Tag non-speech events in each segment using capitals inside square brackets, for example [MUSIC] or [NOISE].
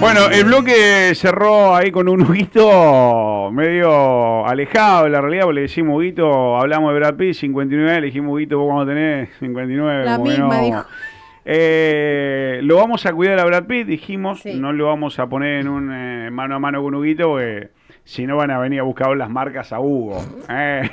Bueno, el bloque cerró ahí con un huguito medio alejado de la realidad, porque le decimos huguito, hablamos de Brad Pitt, 59, le dijimos huguito, vos cuando tenés 59. La misma, dijo. Eh, lo vamos a cuidar a Brad Pitt, dijimos, no lo vamos a poner en un eh, mano a mano con Huguito, porque si no van a venir a buscar las marcas a Hugo. ¿eh?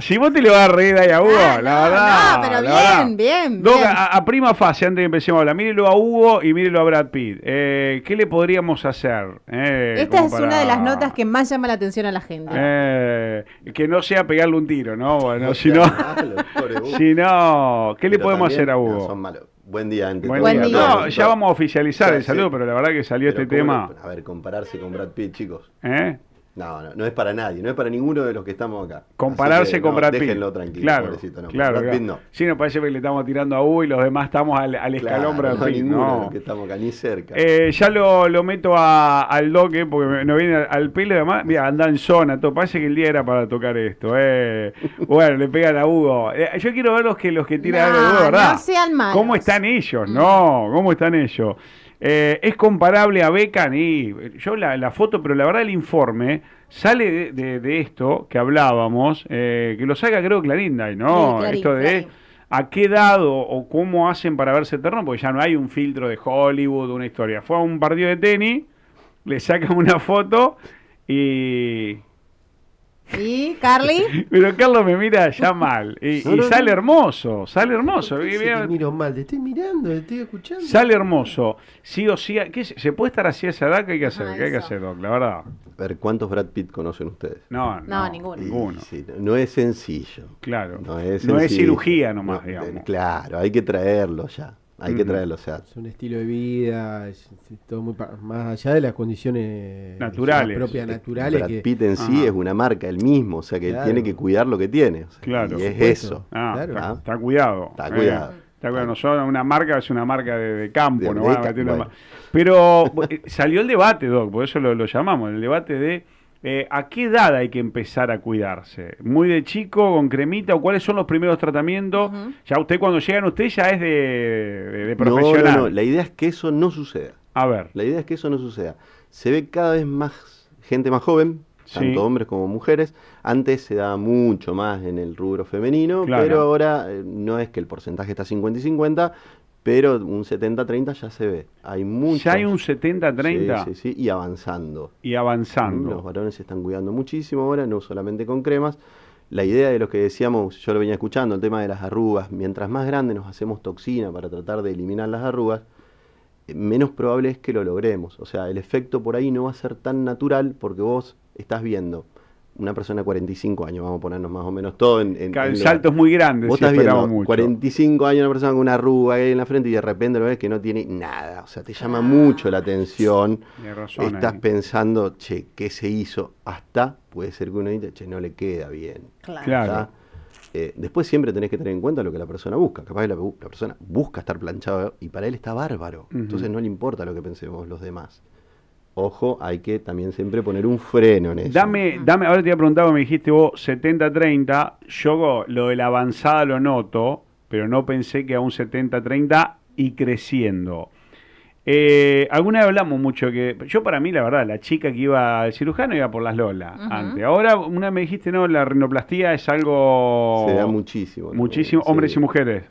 si vos te le vas a reír ahí a ah, Hugo, la verdad. No, pero bien, bien, a, prima fase, antes de que empecemos a hablar, mírelo a Hugo y mírelo a Brad Pitt. Eh, ¿Qué le podríamos hacer? Eh, Esta es una de las notas que más llama la atención a la gente. Eh, que no sea pegarle un tiro, ¿no? Bueno, si no, [LAUGHS] si no, ¿qué le podemos hacer a Hugo? Buen día, antes Buen día. ya vamos a oficializar el saludo, pero la verdad que salió este tema. a ver, compararse con Brad Pitt, chicos. ¿Eh? No, no, es para nadie, no es para ninguno de los que estamos acá. Compararse con Brad Pitt. tranquilo, claro, no. no. Sí, parece que le estamos tirando a U y los demás estamos al, escalón Brad Pitt. No, que estamos ni cerca. Eh, ya lo, meto al doque porque no viene al, pelo y Además, mira, anda en zona, todo. Parece que el día era para tocar esto. Eh. [LAUGHS] Bueno, le pegan a Hugo. Eh, yo quiero ver los que, los que tiran a Hugo, ¿verdad? Mm. No ¿Cómo están ellos? No, ¿cómo están ellos? Eh, ¿Es comparable a Beckham? Y eh, yo la, foto, pero la verdad el informe sale de, esto que hablábamos, eh, que lo saca creo Clarinda, ¿no? esto de a qué dado o cómo hacen para verse eterno, porque ya no hay un filtro de Hollywood, una historia. Fue a un partido de tenis, le sacan una foto y ¿Sí? Carly? [LAUGHS] Pero Carlos me mira ya mal. Y, sale hermoso, sale hermoso. Y, mal, te estoy mirando, te estoy escuchando. Sale hermoso. Sí o sí, ¿qué, ¿se puede estar así a esa edad? ¿Qué hay que ah, hacer? ¿Qué hay que hacer, La verdad. A ver, ¿cuántos Brad Pitt conocen ustedes? No, no, ninguno. no es sencillo. Claro. No es, es cirugía nomás, digamos. Claro, hay que traerlo ya hay que traerlo, o sea. Es un estilo de vida, más allá de las condiciones naturales. propias naturales. que... en sí es una marca, el mismo, o sea que tiene que cuidar lo que tiene. claro. Y es eso. Ah, claro. está, ah. Eh, cuidado. Está cuidado. Está cuidado. una marca es una marca de, campo, ah, Pero [LAUGHS] eh, salió el debate, Doc, por eso lo llamamos, el debate de eh, ¿A qué edad hay que empezar a cuidarse? ¿Muy de chico, con cremita o cuáles son los primeros tratamientos? Ya usted cuando llegan, usted ya es de, profesional. No, la idea es que eso no suceda. A ver. La idea es que eso no suceda. Se ve cada vez más gente más joven, tanto hombres como mujeres. Antes se daba mucho más en el rubro femenino, pero ahora eh, no es que el porcentaje está 50 y 50, pero un 70-30 ya se ve. Hay muchos, Ya hay un 70-30. Sí, sí, sí, y avanzando. Y avanzando. Los varones se están cuidando muchísimo ahora, no solamente con cremas. La idea de lo que decíamos, yo lo venía escuchando, el tema de las arrugas, mientras más grande nos hacemos toxina para tratar de eliminar las arrugas, eh, menos probable es que lo logremos. O sea, el efecto por ahí no va a ser tan natural porque vos estás viendo una persona de 45 años, vamos a ponernos más o menos todo en. en, saltos muy grandes. Vos estás mucho. 45 años, una persona con una arruga ahí en la frente y de repente lo ves que no tiene nada. O sea, te llama ah, mucho la atención. estás pensando, che, ¿qué se hizo? Hasta puede ser que uno diga, che, no le queda bien. Claro. Eh, después siempre tenés que tener en cuenta lo que la persona busca. Capaz que la, persona busca estar planchado y para él está bárbaro. Entonces no le importa lo que pensemos los demás ojo, hay que también siempre poner un freno en eso. Dame, dame, ahora te a preguntar, me dijiste vos 70-30, yo lo de la avanzada lo noto, pero no pensé que a un 70-30 y creciendo. Eh, alguna vez hablamos mucho que. Yo, para mí, la verdad, la chica que iba al cirujano iba por las Lolas antes. Ahora, una me dijiste, no, la rinoplastía es algo. Se da muchísimo. Muchísimo, hombres y mujeres.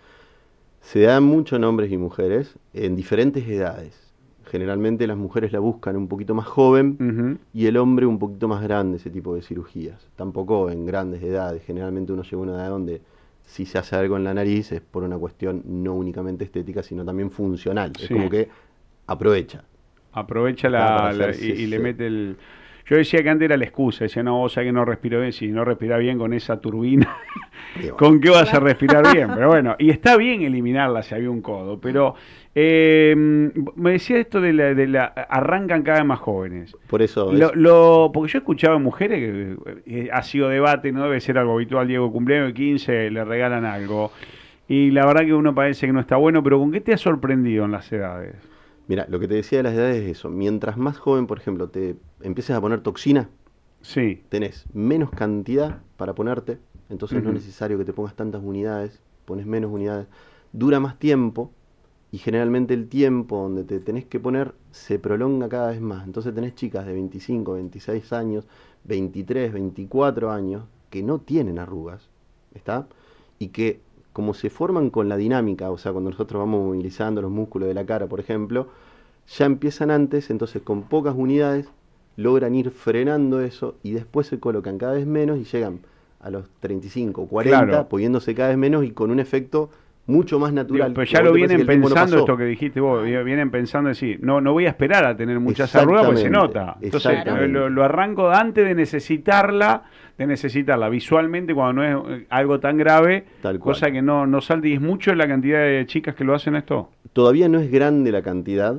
Se da mucho en hombres y mujeres, en diferentes edades generalmente las mujeres la buscan un poquito más joven y el hombre un poquito más grande, ese tipo de cirugías. Tampoco en grandes edades, generalmente uno llega a una edad donde si se hace algo en la nariz es por una cuestión no únicamente estética, sino también funcional. Es como que aprovecha. Aprovecha la, y, le mete el... Yo decía que antes era la excusa, decía, no, vos sabés que no respiro bien, si no respira bien con esa turbina, [LAUGHS] ¿con qué vas a respirar bien? [LAUGHS] Pero bueno, y está bien eliminarla si había un codo, pero em, me decía esto de la, arrancan cada vez más jóvenes. Por eso. Lo, porque yo escuchaba mujeres que eh, eh, ha sido debate, no debe ser algo habitual, Diego cumpleaños de 15, le regalan algo. Y la verdad que uno parece que no está bueno, pero ¿con qué te ha sorprendido en las edades? Mira, lo que te decía de las edades es eso. Mientras más joven, por ejemplo, te empieces a poner toxina, sí. tenés menos cantidad para ponerte, entonces no es necesario que te pongas tantas unidades, pones menos unidades, dura más tiempo y generalmente el tiempo donde te tenés que poner se prolonga cada vez más. Entonces tenés chicas de 25, 26 años, 23, 24 años que no tienen arrugas, ¿está? Y que como se forman con la dinámica, o sea, cuando nosotros vamos movilizando los músculos de la cara, por ejemplo, ya empiezan antes, entonces con pocas unidades logran ir frenando eso y después se colocan cada vez menos y llegan a los 35 o 40, pudiéndose cada vez menos y con un efecto mucho más natural. pero ya lo vienen pensando esto que dijiste vos, vienen pensando decir, no, no voy a esperar a tener muchas arrugas porque se nota. Entonces eh, lo, lo, arranco antes de necesitarla, de necesitarla visualmente cuando no es eh, algo tan grave, cosa que no, no salte y es mucho la cantidad de chicas que lo hacen esto. Todavía no es grande la cantidad,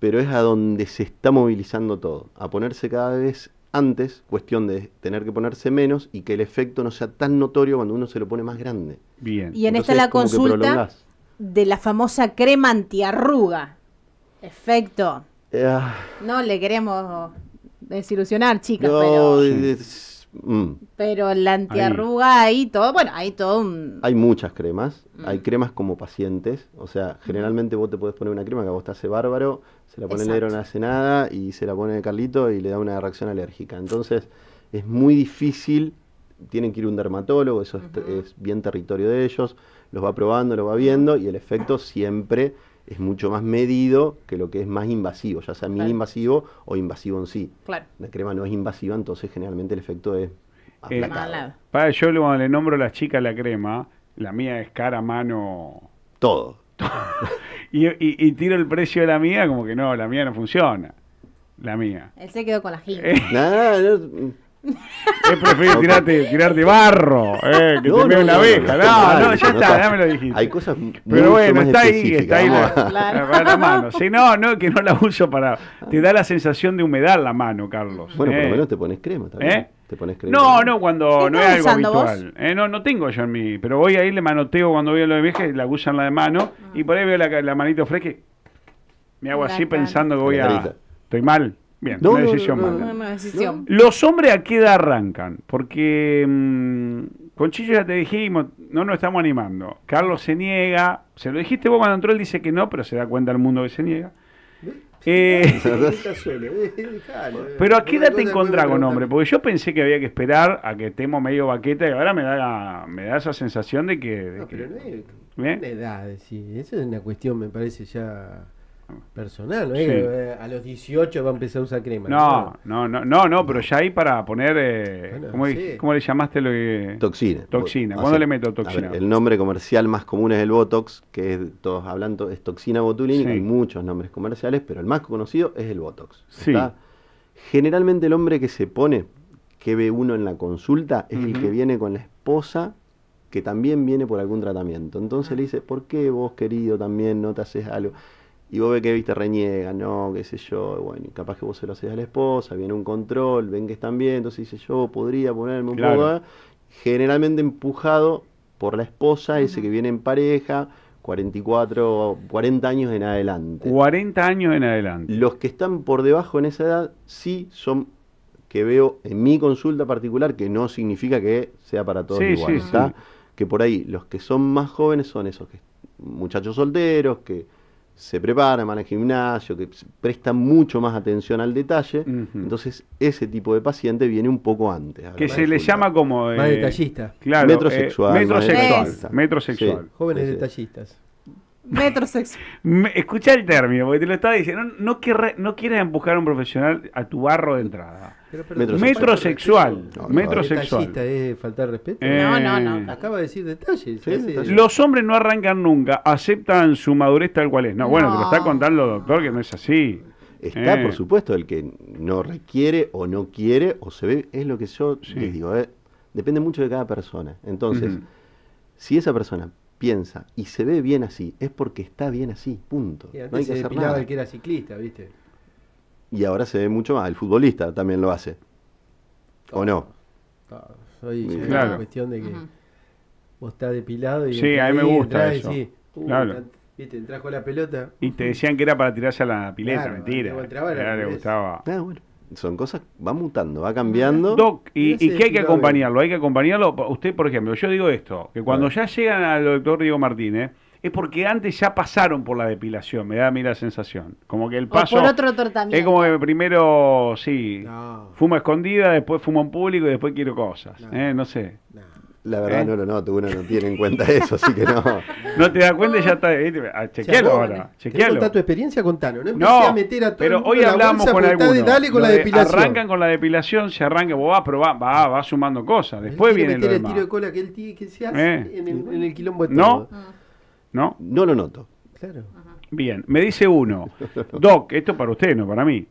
pero es a donde se está movilizando todo, a ponerse cada vez antes, cuestión de tener que ponerse menos y que el efecto no sea tan notorio cuando uno se lo pone más grande. Bien. Y en esta la consulta de la famosa crema antiarruga. Efecto. Ah. no le queremos desilusionar, chicas, pero. Mm. Pero la antiarruga ahí. todo, bueno, hay todo un... Hay muchas cremas, mm. hay cremas como pacientes, o sea, mm. generalmente vos te puedes poner una crema que a vos te hace bárbaro, se la pone Exacto. negro no hace nada y se la pone Carlito y le da una reacción alérgica. Entonces, es muy difícil tienen que ir a un dermatólogo, eso es, bien territorio de ellos, los va probando, los va viendo y el efecto siempre es mucho más medido que lo que es más invasivo, ya sea mini invasivo o invasivo en sí. La crema no es invasiva, entonces generalmente el efecto es eh, para yo cuando le nombro a la chica la crema, la mía es cara, mano... Todo. [LAUGHS] y, tiro el precio de la mía como que no, la mía no funciona. La mía. Él se quedó con la gira. [LAUGHS] no, no [LAUGHS] es preferir tirarte, barro? Eh, que te veo no, la abeja. No, no, ya está, ya me lo dijiste. Hay cosas Pero bueno, está ahí, está ahí la, [LAUGHS] mano. Si no, no, que no la uso para. Te da la sensación de humedad la mano, Carlos. Bueno, por lo eh. menos te pones crema también. ¿Eh? ¿Te pones crema? No, no, cuando no es algo habitual. Eh, no, no tengo yo en mi. Pero voy a irle le manoteo cuando veo lo de vieja, la usan la de mano. Y ah. por ahí veo la, manito fresca. Me hago así pensando que voy a. Estoy mal. Bien, una decisión mala. Los hombres a qué edad arrancan, porque mm, Conchillo ya te dijimos, no nos estamos animando. Carlos se niega, se lo dijiste vos cuando entró, él dice que no, pero se da cuenta el mundo que se niega. pero a qué edad te encontrás con hombre, porque yo pensé que había que esperar a que estemos medio baqueta y ahora me da me da esa sensación de que. De ¿Eh? edad, sí. Eso es una cuestión, me parece ya. Personal, eh, a los 18 va a empezar a usar crema. No, no, no, no, pero ya ahí para poner. Eh, ¿cómo, le llamaste? Lo que... Toxina. Toxina. Ah, ¿Cuándo le meto toxina? el nombre comercial más común es el Botox, que todos hablando es toxina botulínica. y Hay muchos nombres comerciales, pero el más conocido es el Botox. generalmente el hombre que se pone, que ve uno en la consulta, es el que viene con la esposa que también viene por algún tratamiento. Entonces le ah. dice, ¿por qué vos, querido, también no te haces algo? Y vos ves que viste reniega, no, qué sé yo, bueno, capaz que vos se lo haces a la esposa, viene un control, ven que están bien, entonces dice yo podría ponerme un poco, generalmente empujado por la esposa, ese que viene en pareja, 44, 40 años en adelante. 40 años en adelante. Los que están por debajo en esa edad sí son que veo en mi consulta particular, que no significa que sea para todos igual, ¿está? Que por ahí los que son más jóvenes son esos que, muchachos solteros, que se preparan, van al gimnasio, que prestan mucho más atención al detalle. Entonces, ese tipo de paciente viene un poco antes. Que se le llama como. más eh, detallista. Claro. Metrosexual. Eh, metrosexual. Jóvenes detallistas. Metrosexual. Escucha el término, porque te lo estaba diciendo. No, no quieres empujar a un profesional a tu barro de entrada. metrosexual. Metrosexual. No, es faltar respeto. Eh, no, no, no. Acaba de decir detalles. Los hombres no arrancan nunca, aceptan su madurez tal cual es. No, bueno, te lo está contando, el doctor, que no es así. Está, eh. por supuesto, el que no requiere o no quiere o se ve, es lo que yo les digo. Eh. depende mucho de cada persona. Entonces, si esa persona piensa y se ve bien así, es porque está bien así, punto. antes no hay que se hacer el que era ciclista, ¿viste? Y ahora se ve mucho más, el futbolista también lo hace. ¿O no? claro es una cuestión de que vos estás depilado y... Sí, a mí me gusta eso. Y, claro. Viste, trajo la pelota. Y te decían que era para tirarse a la pileta, claro, mentira. le gustaba. Ah, bueno son cosas, va mutando, va cambiando. Doc, y, que hay que acompañarlo, hay que acompañarlo. Usted, por ejemplo, yo digo esto, que cuando ya llegan al doctor Diego Martínez, es porque antes ya pasaron por la depilación, me da a mí la sensación. Como que el paso. Es como que primero, sí, fumo escondida, después fumo en público y después quiero cosas. eh, no sé. No. La verdad ¿Eh? no lo noto, uno no tiene en cuenta eso, así que no. [LAUGHS] No te das cuenta y ya está. Ah, chequealo ahora. Chequealo. Contá tu experiencia, Contalo. No, a meter a todo pero hoy hablamos con algunos. Dale con la depilación. Arrancan con la depilación, se arranca, vos vas, pero va, va, va sumando cosas. Después viene el tiro de cola que él tiene que se hace eh. en, el, quilombo de No, no. No lo noto. Claro. Bien, me dice uno, [LAUGHS] Doc, esto para usted, no para mí.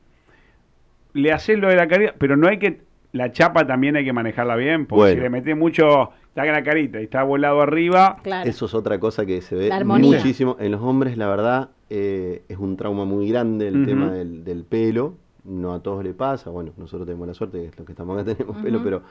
Le haces lo de la caridad, pero no hay que. La chapa también hay que manejarla bien, porque si le metes mucho saca la carita y está volado arriba. Eso es otra cosa que se ve muchísimo. En los hombres, la verdad, eh, es un trauma muy grande el tema del, pelo. No a todos le pasa. Bueno, nosotros tenemos la suerte, que los que estamos acá [LAUGHS] tenemos pelo, pero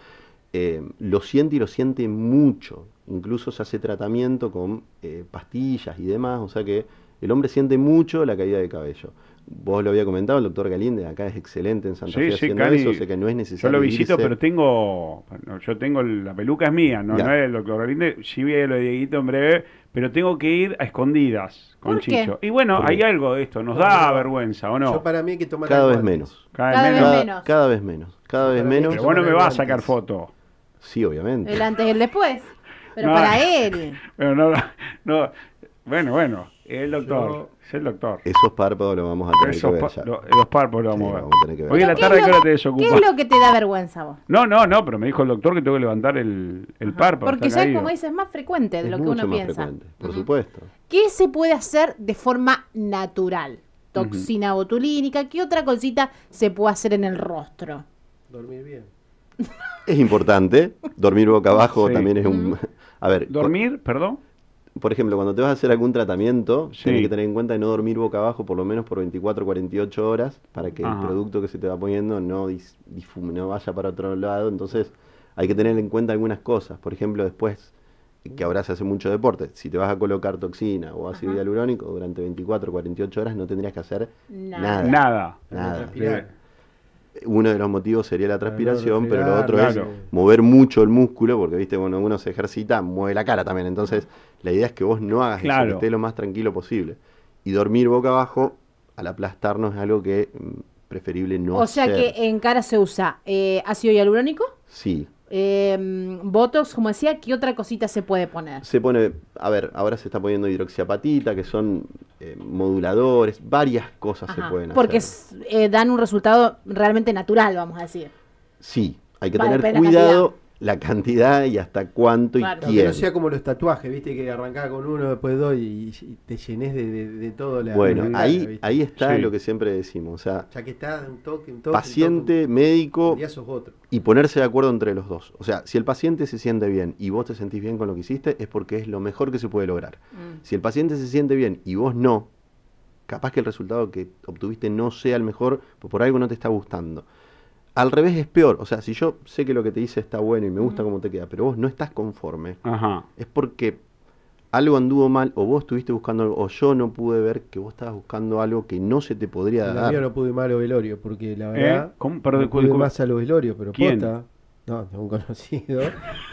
eh, lo siente y lo siente mucho. Incluso se hace tratamiento con eh, pastillas y demás. O sea que el hombre siente mucho la caída de cabello. Vos lo había comentado, el doctor Galinde, acá es excelente en Santa sí, Fe haciendo que no es necesario. Yo lo visito, pero tengo, yo tengo, la peluca es mía, no, es el doctor Galinde, sí vi lo de en breve, pero tengo que ir a escondidas con Chicho. Y bueno, hay algo de esto, nos da vergüenza, ¿o no? para mí que tomar cada vez menos. Cada, vez menos. Cada, vez menos. Cada vez menos. Pero vos me va a sacar foto. Sí, obviamente. El antes y el después. Pero para [LAUGHS] él. bueno, bueno. El doctor, es el doctor. Esos párpados los vamos a tener que ver ya. párpados los vamos, a tener que ver. Hoy en la tarde, ¿qué hora te desocupas? ¿Qué es lo que te da vergüenza vos? No, no, no, pero me dijo el doctor que tengo que levantar el, el párpado. Porque ya, como dices, es más frecuente de lo que mucho uno más piensa. Frecuente, por supuesto. ¿Qué se puede hacer de forma natural? Toxina botulínica, ¿qué otra cosita se puede hacer en el rostro? Dormir bien. es importante. Dormir boca abajo también es un. [LAUGHS] A ver. Dormir, perdón por ejemplo, cuando te vas a hacer algún tratamiento, tienes que tener en cuenta de no dormir boca abajo por lo menos por 24 48 horas para que el producto que se te va poniendo no, vaya para otro lado. Entonces, hay que tener en cuenta algunas cosas. Por ejemplo, después que ahora se hace mucho deporte, si te vas a colocar toxina o ácido hialurónico durante 24 48 horas no tendrías que hacer Nada. nada. nada uno de los motivos sería la transpiración, pero lo ah, otro es mover mucho el músculo, porque viste, cuando uno se ejercita, mueve la cara también. Entonces, la idea es que vos no hagas eso, que estés lo más tranquilo posible. Y dormir boca abajo, al aplastarnos, es algo que mm, preferible no hacer. O sea que en cara se usa eh, ácido hialurónico. Sí eh, Botox, como decía, ¿qué otra cosita se puede poner? Se pone, a ver, ahora se está poniendo hidroxiapatita, que son eh, moduladores, varias cosas se pueden porque hacer. Porque eh, dan un resultado realmente natural, vamos a decir. Sí, hay que tener cuidado la cantidad y hasta cuánto y quién. Que no sea como los tatuajes, viste, que arrancás con uno, después dos y, te llenes de, todo la. Bueno, ahí, ahí está lo que siempre decimos. O sea, que está un toque, un toque. Paciente, médico. Y, ponerse de acuerdo entre los dos. O sea, si el paciente se siente bien y vos te sentís bien con lo que hiciste, es porque es lo mejor que se puede lograr. Mm. Si el paciente se siente bien y vos no, capaz que el resultado que obtuviste no sea el mejor, pues por algo no te está gustando al revés es peor. O sea, si yo sé que lo que te dice está bueno y me gusta cómo te queda, pero vos no estás conforme, es porque algo anduvo mal, o vos estuviste buscando algo, o yo no pude ver que vos estabas buscando algo que no se te podría dar. Yo no pude ir más a porque la ¿Eh? verdad. pude más a los pero ¿Quién? No, de un conocido,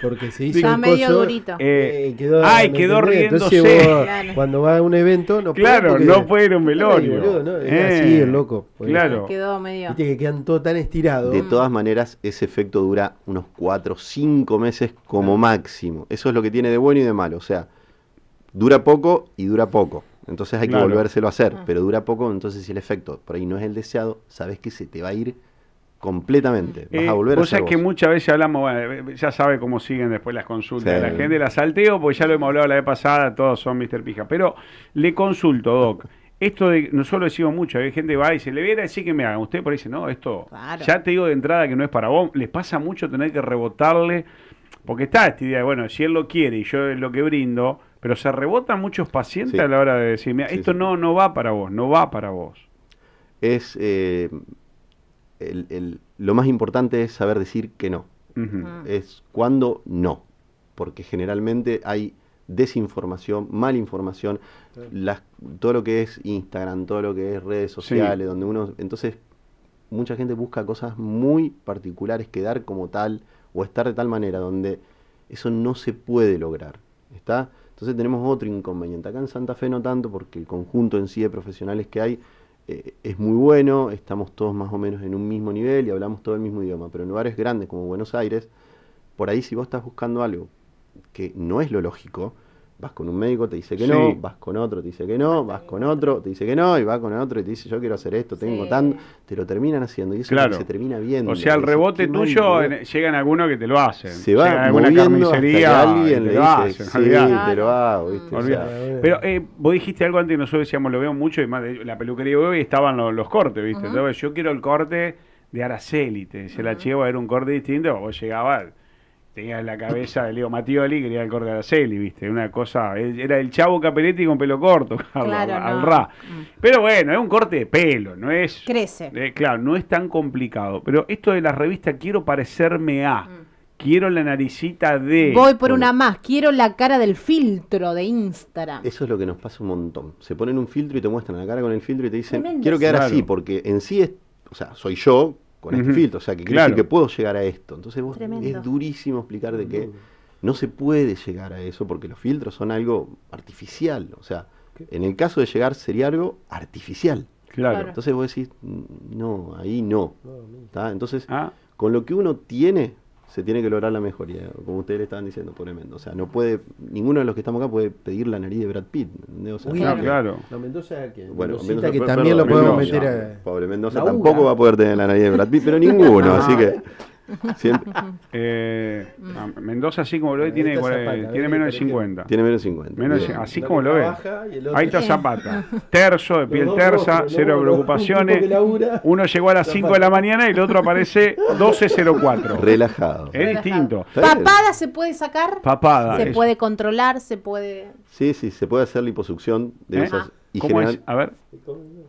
porque se hizo Está un medio durito. Eh, eh, ay, quedó riéndose. Cuando va a un evento no Claro, no fue puede ir un melón es eh, así, el loco. Pues. Claro. Quedó medio. que quedan todo tan estirados. De todas maneras, ese efecto dura unos 4 5 meses como máximo. Eso es lo que tiene de bueno y de malo. O sea, dura poco y dura poco. Entonces hay que volvérselo a hacer, ah. pero dura poco. Entonces, si el efecto por ahí no es el deseado, sabes que se te va a ir completamente. Vas a eh, volver a que muchas veces hablamos, ya sabe cómo siguen después las consultas la gente, las salteo, porque ya lo hemos hablado la vez pasada, todos son Mr. Pija. Pero le consulto, Doc. [LAUGHS] Esto de, nosotros lo decimos mucho, hay gente que va y se le a decir que me hagan. Usted por ahí dice, no, esto ya te digo de entrada que no es para vos. Les pasa mucho tener que rebotarle, porque está esta idea de, bueno, si él lo quiere y yo es lo que brindo, pero se rebotan muchos pacientes a la hora de decir, mira, esto no, no va para vos, no va para vos. Es, eh, lo más importante es saber decir que no. Ah. Es cuando no. Porque generalmente hay desinformación, mala información, todo lo que es Instagram, todo lo que es redes sociales, donde uno... Entonces, mucha gente busca cosas muy particulares, quedar como tal o estar de tal manera, donde eso no se puede lograr. ¿Está? Entonces tenemos otro inconveniente. Acá en Santa Fe no tanto, porque el conjunto en sí de profesionales que hay eh, es muy bueno, estamos todos más o menos en un mismo nivel y hablamos todo el mismo idioma, pero en lugares grandes como Buenos Aires, por ahí si vos estás buscando algo que no es lo lógico, Vas con un médico, te dice que no, vas con otro, te dice que no, vas con otro, te dice que no, y vas con otro y te dice yo quiero hacer esto, tengo tanto, te lo terminan haciendo y eso se termina viendo. O sea, al rebote tuyo llegan algunos que te lo hacen. Se va a alguna carnicería, alguien le dice, sí, te lo hago, ¿viste? Pero eh, vos dijiste algo antes, nosotros decíamos, lo veo mucho, y más de la peluquería hoy estaban los, cortes, ¿viste? Entonces, yo quiero el corte de Araceli, te decía uh -huh. la era un corte distinto, vos llegabas tenía la cabeza de Leo Matioli quería el corte de Araceli, ¿viste? Una cosa, era el chavo Capeletti con pelo corto, [LAUGHS] claro, al, ra. Mm. Pero bueno, es un corte de pelo, no es... Crece. Eh, claro, no es tan complicado. Pero esto de la revista Quiero parecerme a... Mm. Quiero la naricita de... Voy por una más, quiero la cara del filtro de Instagram. Eso es lo que nos pasa un montón. Se ponen un filtro y te muestran la cara con el filtro y te dicen, quiero quedar así, porque en sí es, o sea, soy yo, con el este filtro. O sea, que claro. que puedo llegar a esto. Entonces es durísimo explicar de que no se puede llegar a eso porque los filtros son algo artificial. O sea, en el caso de llegar sería algo artificial. Claro. Entonces vos decís, mm, no, ahí no. Entonces, ah. con lo que uno tiene, se tiene que lograr la mejoría, como ustedes le estaban diciendo, pobre Mendoza. O sea, no puede, ninguno de los que estamos acá puede pedir la nariz de Brad Pitt. O sea, claro, Mendoza, que, bueno, que también lo podemos meter a. Pobre Mendoza tampoco va a poder tener la nariz de Brad Pitt, pero ninguno, [LAUGHS] así que. [LAUGHS] Eh, mm. Mendoza, así como lo ve, tiene, tiene menos de 50. Tiene menos de 50. así como lo ve. Ahí está Zapata. [LAUGHS] Terzo, de piel terza, cero preocupaciones. Uno llegó a las 5 de la mañana y el otro aparece 12.04. Relajado. Es distinto. ¿Papada se puede sacar? Papada. Se puede controlar, se puede. Sí, sí, se puede hacer liposucción de ¿Eh? esas ah. ¿Cómo es? A ver.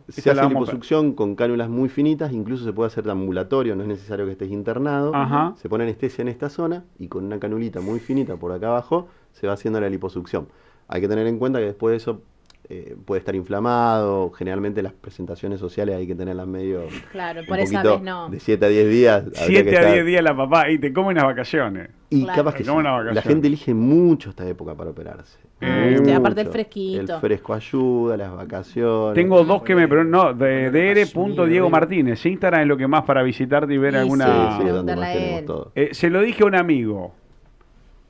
Se hace liposucción con cánulas muy finitas, incluso se puede hacer de ambulatorio, no es necesario que estés internado. Se pone anestesia en esta zona y con una canulita muy finita por acá abajo se va haciendo la liposucción. Hay que tener en cuenta que después de eso eh, puede estar inflamado. Generalmente las presentaciones sociales hay que tenerlas medio. [LAUGHS] Claro, por esa vez no. De 7 a 10 días. 7 a 10 días la papá y te come unas vacaciones. Y capaz que la gente elige mucho esta época para operarse. Eh, aparte el fresquito. El fresco ayuda, las vacaciones. Tengo dos que me preguntan. No, de diego Martínez. Instagram es lo que más para visitarte y ver alguna. Sí, eh, se lo dije a un amigo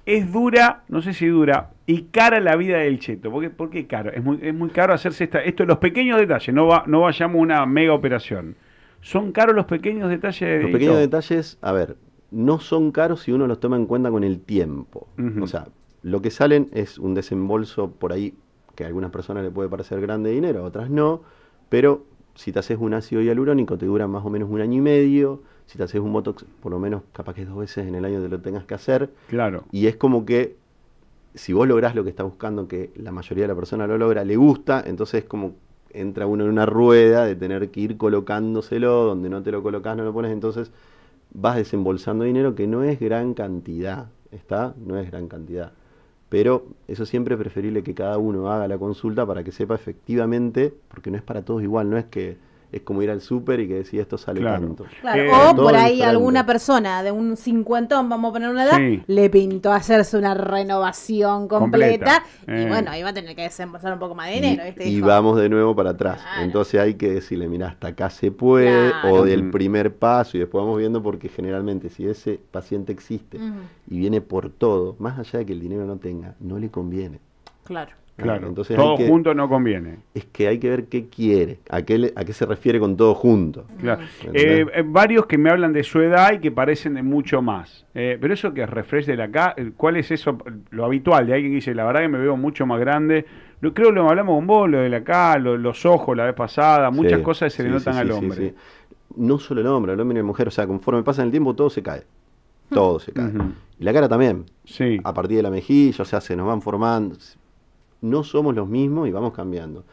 es dura, no sé si dura, y cara la vida del cheto. ¿Por qué, caro? Es muy, caro hacerse esta, esto, los pequeños detalles, no, va, no vayamos a una mega operación. ¿Son caros los pequeños detalles? Los pequeños detalles, a ver, no son caros si uno los toma en cuenta con el tiempo. O sea, lo que salen es un desembolso por ahí que a algunas personas le puede parecer grande dinero, a otras no, pero si te haces un ácido hialurónico te dura más o menos un año y medio, si te haces un Botox por lo menos capaz que dos veces en el año te lo tengas que hacer. Claro. Y es como que si vos lográs lo que está buscando, que la mayoría de la persona lo logra, le gusta, entonces como entra uno en una rueda de tener que ir colocándoselo, donde no te lo colocas, no lo pones, entonces vas desembolsando dinero que no es gran cantidad, ¿está? No es gran cantidad pero eso siempre es preferible que cada uno haga la consulta para que sepa efectivamente, porque no es para todos igual, no es que es como ir al súper y que decía esto sale tanto. Eh, o por ahí alguna persona de un cincuentón, vamos a poner una edad, le pintó hacerse una renovación completa, y eh. bueno, ahí va a tener que desembolsar un poco más de dinero. Y, vamos de nuevo para atrás. Entonces hay que decirle, mira, hasta acá se puede, o del primer paso, y después vamos viendo porque generalmente si ese paciente existe y viene por todo, más allá de que el dinero no tenga, no le conviene. Claro. Claro, Entonces todo junto no conviene. Es que hay que ver qué quiere, a qué, a qué se refiere con todo junto. Eh, eh, varios que me hablan de su edad y que parecen de mucho más. Eh, pero eso que refresh de acá, ¿cuál es eso? Lo habitual de alguien que dice, la verdad que me veo mucho más grande. Lo, creo que lo hablamos con vos, lo de la cara, los ojos la vez pasada, muchas cosas se le notan al hombre. No solo el hombre, el hombre y la mujer, o sea, conforme pasa el tiempo todo se cae todo mm. se cae. Y la cara también. Sí. A partir de la mejilla, o sea, se nos van formando, no somos los mismos y vamos cambiando.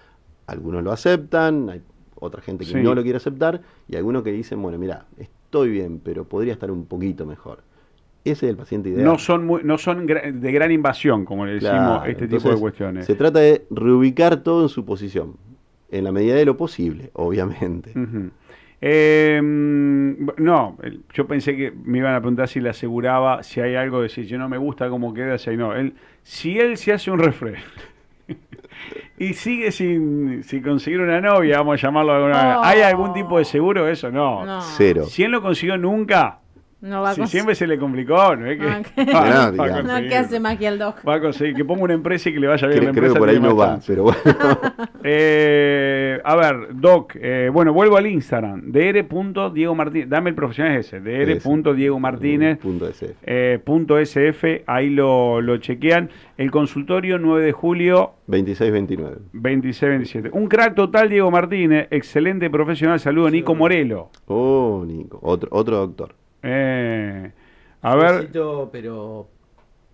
Algunos lo aceptan, hay otra gente que no lo quiere aceptar y algunos que dicen, bueno, mira, estoy bien, pero podría estar un poquito mejor. Ese es el paciente ideal. No son, no son de gran invasión, como le decimos, este tipo de cuestiones. Se trata de reubicar todo en su posición, en la medida de lo posible, obviamente. Em, no, yo pensé que me iban a preguntar si le aseguraba si hay algo de si yo no me gusta cómo queda, si no. Él, si él se hace un refresco y sigue sin, conseguir una novia, vamos a llamarlo alguna ¿Hay algún tipo de seguro eso? No. no. Cero. Si él no consiguió nunca, si siempre se le complicó, ¿no? Es que, no, qué [LAUGHS] que el doc. que ponga una empresa y que le vaya bien la empresa. Creo que por ahí no va, pero bueno. [LAUGHS] Eh, a ver, doc, eh, bueno, vuelvo al Instagram. Dr. Martínez, dame el profesional ese. Dr. Diego SF, ahí lo, chequean. El consultorio 9 de julio. 26-29. 26-27. Un crack total, Diego Martínez. Excelente profesional. Saludo, Nico Morelo. Oh, Nico. Otro, otro doctor. Eh, a Necesito, Pero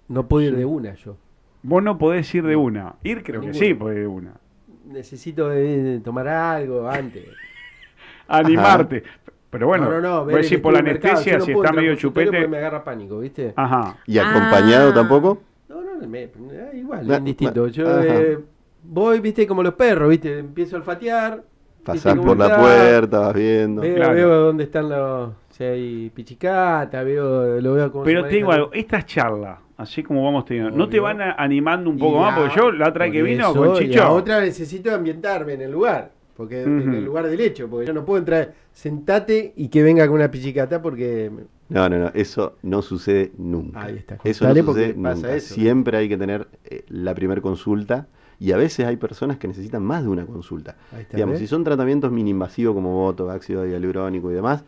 no puedo ir de una yo. Vos no podés ir de una. Ir creo que sí podés de una. Necesito eh, tomar algo antes. [LAUGHS] Animarte. Pero bueno, no, no, no si por la anestesia, si está medio chupete. Me agarra pánico, ¿viste? Ajá. ¿Y acompañado ah. tampoco? No, no, eh, igual, yo eh, voy, viste, como los perros, viste, empiezo a olfatear. Pasar por la puerta, vas viendo. veo dónde están los si hay pichicata, veo, lo veo como. Pero tengo algo, estas charlas, así como vamos teniendo, ¿no te van animando un poco más? porque yo la otra que vino con Chicho. La otra necesito ambientarme en el lugar, porque en el lugar del hecho, porque yo no puedo entrar, sentate y que venga con una pichicata porque. No, no, no, eso no sucede nunca. Ahí está, eso no sucede nunca. Siempre hay que tener eh, la primera consulta y a veces hay personas que necesitan más de una consulta. Digamos, si son tratamientos mini invasivos como botox, ácido hialurónico y demás,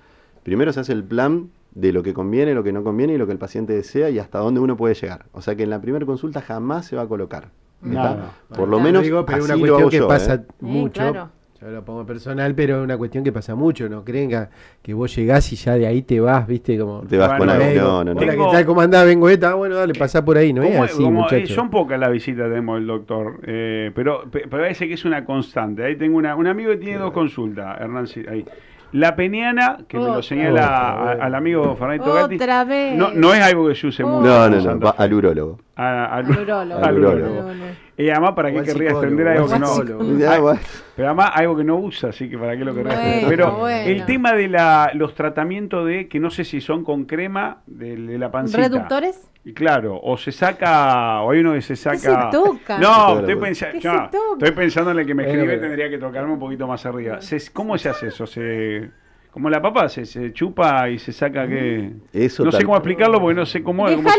primero se hace el plan de lo que conviene, lo que no conviene y lo que el paciente desea y hasta dónde uno puede llegar. O sea que en la primera consulta jamás se va a colocar. por lo menos, digo, pero una cuestión que pasa ¿eh? mucho. Yo lo pongo personal, pero es una cuestión que pasa mucho. No creen que, vos llegás y ya de ahí te vas, ¿viste? Como, te vas con algo. No, no, no. Hola, ¿qué tal? ¿Cómo andás? Vengo esta. Ah, bueno, dale, eh, pasa por ahí, ¿no es así, eh, Son pocas las visitas, tenemos el doctor. pero, parece que es una constante. Ahí tengo una, un amigo que tiene dos consultas, Hernán. Ahí. La peniana, que me lo señala al amigo Fernando Gatti. No, es algo que yo use mucho. No, no, no, al al, Al urólogo. Al urólogo. Y además, ¿para qué querría extender algo que no? Pero además, algo que no usa, así que ¿para qué lo querría Pero el tema de la, los tratamientos de, que no sé si son con crema de, la pancita. ¿Reductores? Claro, o se saca, o hay uno que se saca. No, estoy, pensando en el que me escribe, tendría que tocarme un poquito más arriba. ¿Cómo se hace eso? Se. Como la papa se, chupa y se saca que... Mm. Eso no sé cómo explicarlo porque no sé cómo, se hace. vamos,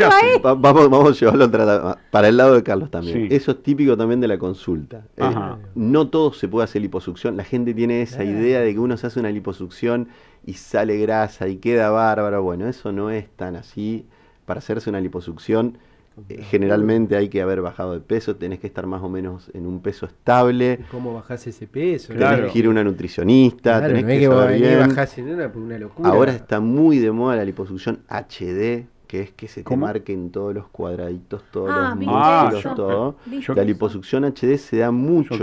a llevarlo para el lado de Carlos también. Eso es típico también de la consulta. Eh, no todo se puede hacer liposucción. La gente tiene esa idea de que uno se hace una liposucción y sale grasa y queda bárbaro. Bueno, eso no es tan así. Para hacerse una liposucción eh, generalmente hay que haber bajado de peso, tenés que estar más o menos en un peso estable. ¿Cómo bajás ese peso? Tenés que ir a una nutricionista, tenés que, bien. Ahora está muy de moda la liposucción HD, que es que se ¿Cómo? te marquen todos los cuadraditos, todos ah, los músculos, todo. la liposucción HD se da mucho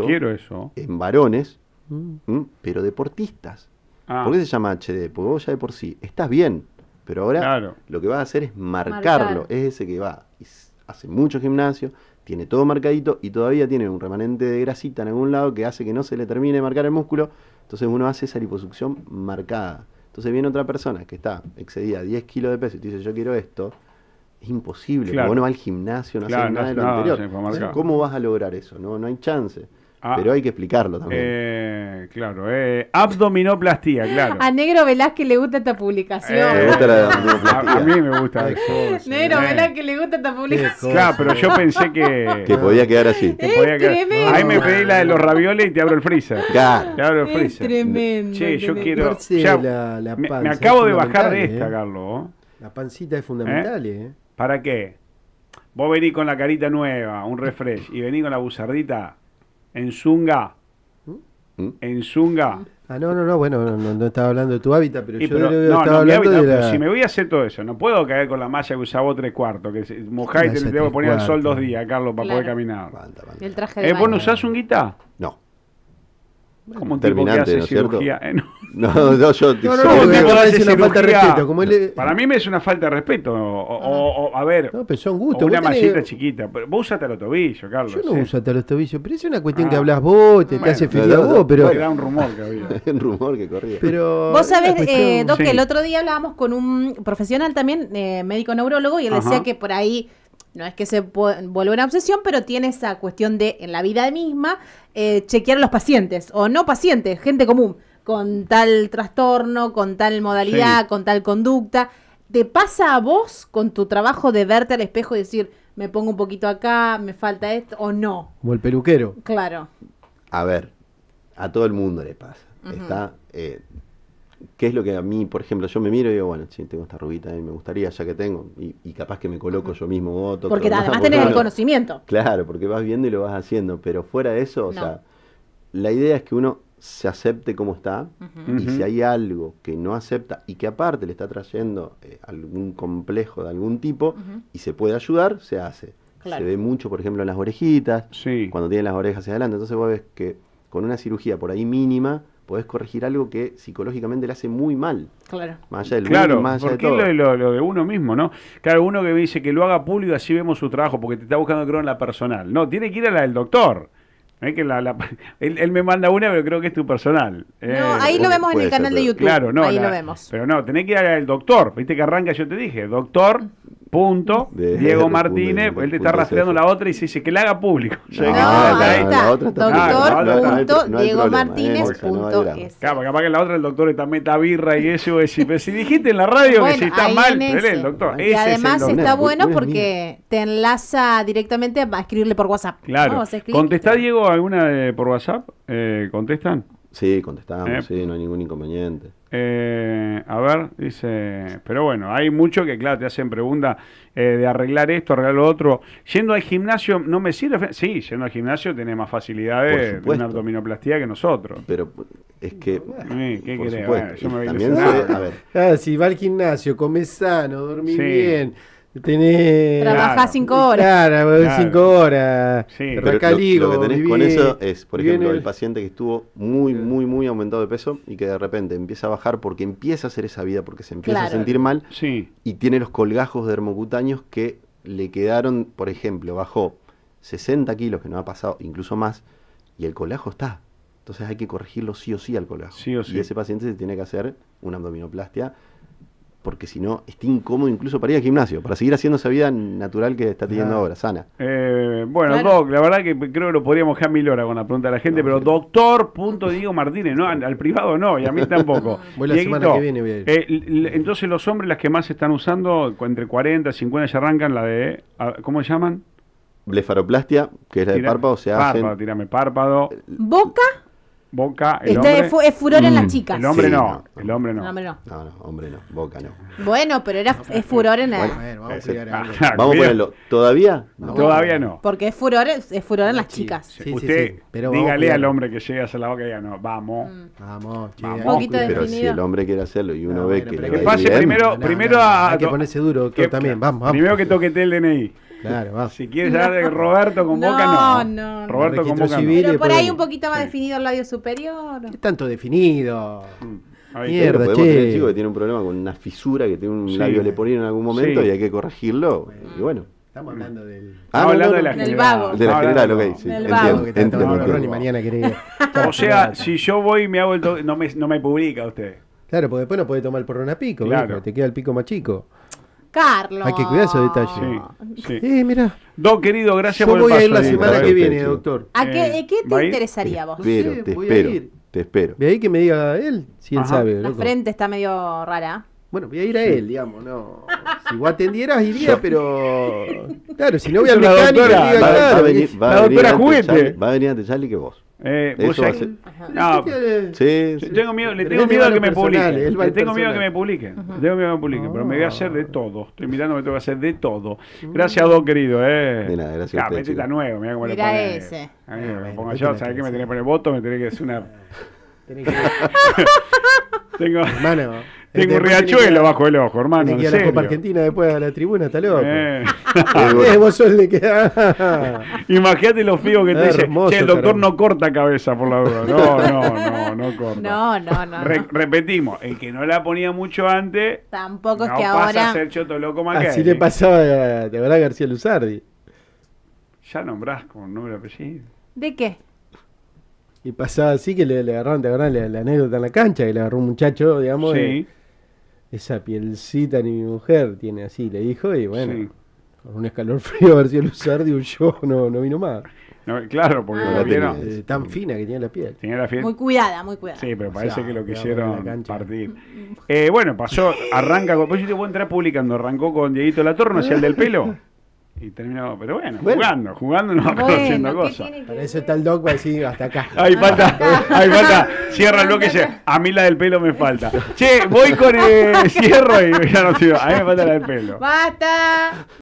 en varones, mm. pero deportistas. Ah. ¿Por qué se llama HD? Porque vos ya de por sí estás bien, pero ahora lo que vas a hacer es marcarlo, es ese que va. Y hace mucho gimnasio, tiene todo marcadito y todavía tiene un remanente de grasita en algún lado que hace que no se le termine de marcar el músculo. Entonces uno hace esa liposucción marcada. Entonces viene otra persona que está excedida a 10 kilos de peso y te dice yo quiero esto. Es imposible, claro. va al gimnasio, no nada de lo anterior. ¿Cómo vas a lograr eso? No, no hay chance. Ah. pero hay que explicarlo también. Eh, claro, eh, abdominoplastía, claro. A Negro Velázquez le gusta esta publicación. A, mí me gusta. Cosa, Negro Velázquez le gusta esta publicación. Claro, pero yo pensé que... Que podía quedar así. Ahí me pedí la de los ravioles y te abro el freezer. Claro. Te abro el freezer. Es tremendo. Che, yo quiero... Ya, me, acabo de bajar de esta, ¿eh? Carlos. La pancita es fundamental, ¿Eh? ¿eh? ¿Para qué? Vos venís con la carita nueva, un refresh, y venís con la buzardita en Zunga. ¿Mm? En Zunga. Ah, no, no, no, bueno, no, estaba hablando de tu hábitat, pero yo no, estaba hablando de la... Si me voy a hacer todo eso, no puedo caer con la malla que usaba vos tres cuartos, que mojáis, y te tengo que poner al sol dos días, Carlos, para poder caminar. ¿El traje eh, de ¿Vos usás un guita? No como un tipo que hace ¿no cirugía. ¿eh? [LAUGHS] No. no, yo no, no, una falta de respeto. Para mí me es una falta de respeto. O, ah. a ver, no, pero son gustos. una tenés... chiquita. Pero vos usate los tobillos, Carlos. Yo no usate uso los tobillos, pero es una cuestión que ah. hablas vos, te, hace feliz a vos. Pero... Era un rumor que había. [LAUGHS] un rumor que corría. Pero... Vos sabés, eh, Doc, que el otro día hablábamos con un profesional también, eh, médico neurólogo, y él decía que por ahí no es que se vuelva una obsesión, pero tiene esa cuestión de, en la vida misma, eh, chequear a los pacientes, o no pacientes, gente común, con tal trastorno, con tal modalidad, con tal conducta. ¿Te pasa a vos con tu trabajo de verte al espejo y decir, me pongo un poquito acá, me falta esto, o no? ¿O el peluquero. Claro. A ver, a todo el mundo le pasa. Está, eh, ¿Qué es lo que a mí, por ejemplo, yo me miro y digo, bueno, sí, tengo esta rubita y me gustaría, ya que tengo, y, capaz que me coloco yo mismo otro. Porque además [LAUGHS] tenés el conocimiento. Claro, porque vas viendo y lo vas haciendo, pero fuera de eso, o sea, la idea es que uno se acepte como está y si hay algo que no acepta y que aparte le está trayendo eh, algún complejo de algún tipo y se puede ayudar, se hace. Se ve mucho, por ejemplo, en las orejitas, cuando tienen las orejas hacia adelante, entonces vos ves que con una cirugía por ahí mínima, podés corregir algo que psicológicamente le hace muy mal. Claro. Más allá del claro, de Lo, de uno mismo, ¿no? Claro, uno que me dice que lo haga público, así vemos su trabajo, porque te está buscando, creo, en la personal. No, tiene que ir a la del doctor. Que [LAUGHS] él, me manda una, pero creo que es tu personal. no, eh, ahí lo vemos en el canal de YouTube. Claro, no. Ahí lo vemos. Pero no, tenés que ir a del doctor. Viste que arranca, yo te dije, doctor mm punto. Diego [LAUGHS] Martínez, él te está rastreando la otra y se dice que la haga público. No, ahí La otra está doctor punto, Diego Martínez Claro, capaz que la otra el doctor está meta birra y eso es. si dijiste en la radio que si está mal, el doctor. Y además está bueno porque te enlaza directamente a escribirle por WhatsApp. Claro. ¿Contestá, Diego, alguna eh, por WhatsApp? Eh, ¿Contestan? Sí, contestamos, eh. sí, no hay ningún inconveniente. Eh, a ver, dice, pero bueno, hay mucho que, claro, te hacen preguntas eh, de arreglar esto, arreglar lo otro. Yendo al gimnasio, ¿no me sirve? Sí, yendo al gimnasio tiene más facilidades de una abdominoplastía que nosotros. Pero es que... Eh, ¿Qué yo me voy a, a ver. Ah, si va al gimnasio, come sano, dormí bien Tenés... Trabajás cinco horas. Claro, cinco horas. lo, que tenés con eso es, por ejemplo, el... paciente que estuvo muy, muy, muy aumentado de peso y que de repente empieza a bajar porque empieza a hacer esa vida, porque se empieza a sentir mal y tiene los colgajos dermocutáneos que le quedaron, por ejemplo, bajó 60 kilos, que no ha pasado, incluso más, y el colajo está. Entonces hay que corregirlo sí o sí al colajo. Sí o sí. Y ese paciente se tiene que hacer una abdominoplastia porque si no, está incómodo incluso para ir al gimnasio, para seguir haciendo esa vida natural que está teniendo ah. ahora, sana. Eh, bueno, la verdad que creo que lo podríamos dejar mil horas con la pregunta de la gente, pero doctor punto Diego Martínez, no, al, privado no, y a mí tampoco. [LAUGHS] Voy la semana que viene voy eh, entonces los hombres las que más están usando, entre 40 y 50 ya arrancan la de, ah, ¿cómo se llaman? Blefaroplastia, que es la de párpado, se hace. Párpado, tirame párpado. ¿Boca? Boca, el este hombre. es furor en las mm. chicas. El hombre, no, el hombre no. hombre no. No, hombre no. Boca no. Bueno, pero era, es furor en el. Bueno, vamos, a [LAUGHS] vamos a ponerlo. ¿Todavía? No. Todavía no. Porque es furor, es furor en las chicas. Sí, sí, Usted, dígale al hombre que llegue a hacer la boca y diga, no, vamos. Mm. Vamos, chicos. Poquito pero si el hombre quiere hacerlo y uno ah, ve que. Que pase primero, primero a. que duro, también, vamos. Primero que toquete el DNI. Claro, Si quieres hablar de Roberto con boca, no. No, Roberto con boca. Pero por ahí un poquito más definido el labio superior. ¿Qué tanto definido? Mm. Mierda, podemos tener un chico que tiene un problema con una fisura, que tiene un labio labio leporino en algún momento y hay que corregirlo. Y bueno. Estamos hablando del. Ah, ah hablando del Vago. De la general, Del vago. Entiendo, entiendo, entiendo. mañana [LAUGHS] o sea, si yo voy y me hago el. no, me, no me publica usted. Claro, porque después no puede tomar el porrón a pico, claro. te queda el pico más chico. Carlos. Hay que cuidar esos detalles. Sí, Eh, mira. No, querido, gracias Yo por el voy a ir la semana que viene, doctor. ¿A qué, eh, eh, te interesaría vos? sí, te voy espero. A ir. Te espero. De ahí que me diga él, si él sabe. La frente está medio rara. Bueno, voy a ir a él, digamos, no. Si vos atendieras, iría, pero. Claro, si no voy al mecánico, va, a venir, va la doctora juguete. va a venir antes salir que vos. Eh, Eso ser... sí, le tengo miedo a que me publiquen. Le tengo miedo a que me publiquen. Tengo miedo que me publiquen, pero me voy a hacer de ah. todo. Estoy mirando, me tengo que hacer de todo. Mm. Gracias, Don querido. Eh. De nada, gracias. Ah, la nuevo, mira cómo le ese. A mí, me ah, pongo yo, ¿sabes qué? Me tenés que poner voto, me tenés que hacer [LAUGHS] una. tengo. Tengo un riachuelo bajo el ojo, hermano. Y que a la Copa Argentina después a la tribuna, está loco. Eh. [LAUGHS] Eh, vos [LAUGHS] Imagínate lo fío que te dice. Che, el doctor no corta cabeza por la duda. No, no, no, no corta. No, no, no. repetimos, el que no la ponía mucho antes. Tampoco es que pasa ahora. A ser choto loco más Así le pasaba, a verdad García Luzardi? Ya nombrás como nombre apellido. ¿De qué? Y pasaba así que le, agarraron, te agarraron la, anécdota en la cancha, que le agarró un muchacho, digamos. Sí esa pielcita ni mi mujer tiene así, le dijo, y bueno, con un frío [LAUGHS] a ver si el usar de un no, no vino más. claro, porque ah. la tiene tan fina que tenía la piel. Tenía la piel. Muy cuidada, muy cuidada. Sí, pero parece que lo quisieron partir. Eh, bueno, pasó, arranca con. Pues yo te voy a entrar publicando. Arrancó con Dieguito Latorno, hacia el del pelo? [LAUGHS] y pero bueno, jugando, jugando no reconociendo haciendo cosas. Por eso está el doc, así pues, ah, hasta acá. Ahí falta, ahí [LAUGHS] falta, cierra el bloque, sea a mí la del pelo me falta. Che, voy con el [LAUGHS] cierro y ya no sigo, a mí me falta la del pelo. ¡Basta!